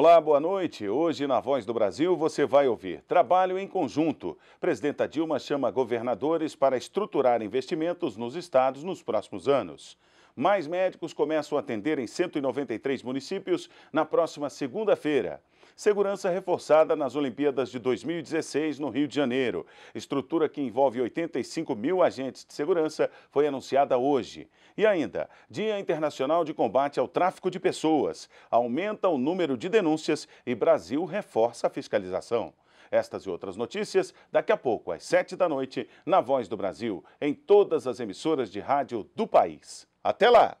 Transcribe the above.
Olá, boa noite. Hoje, na Voz do Brasil, você vai ouvir Trabalho em Conjunto. Presidenta Dilma chama governadores para estruturar investimentos nos estados nos próximos anos. Mais médicos começam a atender em 193 municípios na próxima segunda-feira. Segurança reforçada nas Olimpíadas de 2016 no Rio de Janeiro. Estrutura que envolve 85 mil agentes de segurança foi anunciada hoje. E ainda, Dia Internacional de Combate ao Tráfico de Pessoas. Aumenta o número de denúncias e Brasil reforça a fiscalização. Estas e outras notícias daqui a pouco, às 7 da noite, na Voz do Brasil, em todas as emissoras de rádio do país. Até lá!